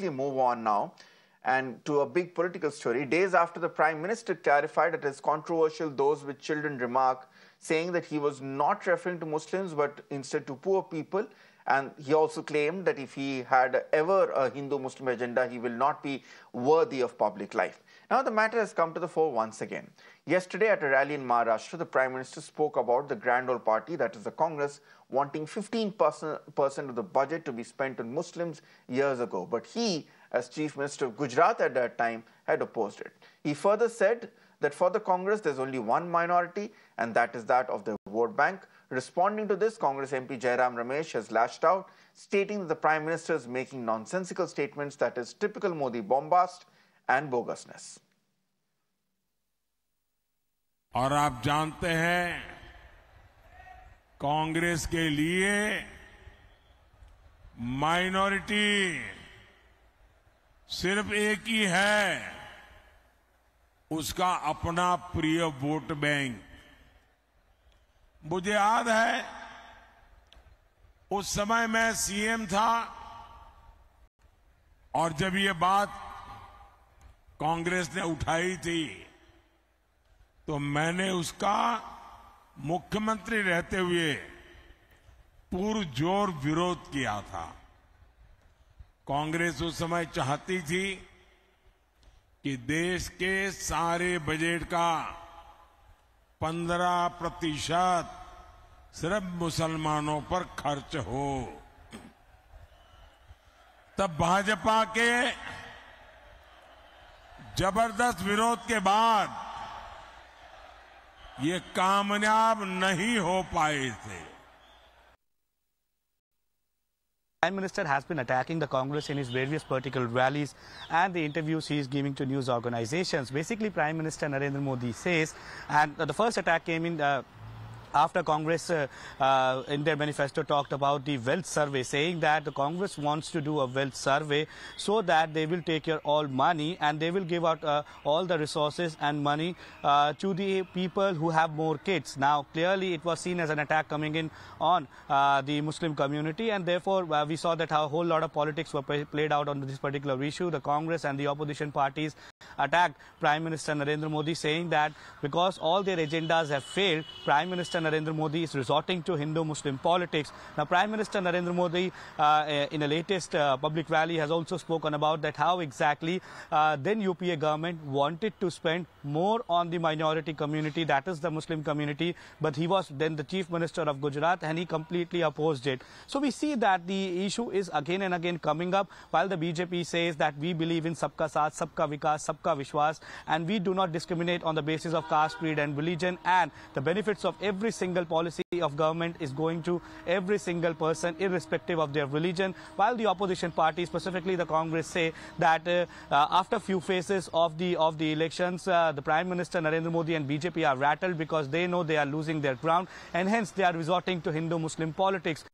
quickly move on now and to a big political story. Days after the Prime Minister clarified it is controversial those with children remark, saying that he was not referring to Muslims but instead to poor people. And he also claimed that if he had ever a Hindu Muslim agenda, he will not be worthy of public life. Now the matter has come to the fore once again. Yesterday at a rally in Maharashtra, the Prime Minister spoke about the grand old party, that is the Congress, wanting 15% of the budget to be spent on Muslims years ago. But he, as Chief Minister of Gujarat at that time, had opposed it. He further said that for the Congress, there's only one minority, and that is that of the World bank. Responding to this, Congress MP Jairam Ramesh has lashed out, stating that the Prime Minister is making nonsensical statements that is typical Modi bombast and bogusness और आप जानते हैं कांग्रेस के लिए minority सिर्फ एक ही है उसका अपना प्रिय वोट बैंक मुझे याद है उस समय मैं सीएम था और जब ये बात कांग्रेस ने उठाई थी तो मैंने उसका मुख्यमंत्री रहते हुए पुरजोर विरोध किया था कांग्रेस उस समय चाहती थी कि देश के सारे बजट का 15 प्रतिशत सिर्फ मुसलमानों पर खर्च हो तब भाजपा के जबरदस्त विरोध के बाद ये कामयाब नहीं हो पाए थे Prime Minister has been attacking the Congress in his various political rallies and the interviews he is giving to news organizations. Basically, Prime Minister Narendra Modi says, and the first attack came in uh, after Congress uh, uh, in their manifesto talked about the wealth survey, saying that the Congress wants to do a wealth survey so that they will take your all money and they will give out uh, all the resources and money uh, to the people who have more kids. Now, clearly it was seen as an attack coming in on uh, the Muslim community and therefore uh, we saw that a whole lot of politics were played out on this particular issue. The Congress and the opposition parties attacked Prime Minister Narendra Modi, saying that because all their agendas have failed, Prime Minister Narendra Modi is resorting to Hindu-Muslim politics. Now, Prime Minister Narendra Modi, uh, eh, in a latest uh, public rally, has also spoken about that how exactly uh, then UPA government wanted to spend more on the minority community, that is the Muslim community, but he was then the chief minister of Gujarat and he completely opposed it. So we see that the issue is again and again coming up while the BJP says that we believe in Sabka Saath, Sabka Vikas, Sabka and we do not discriminate on the basis of caste, creed and religion and the benefits of every single policy of government is going to every single person irrespective of their religion while the opposition party specifically the Congress say that uh, uh, after few phases of the of the elections uh, the Prime Minister Narendra Modi and BJP are rattled because they know they are losing their ground and hence they are resorting to Hindu-Muslim politics.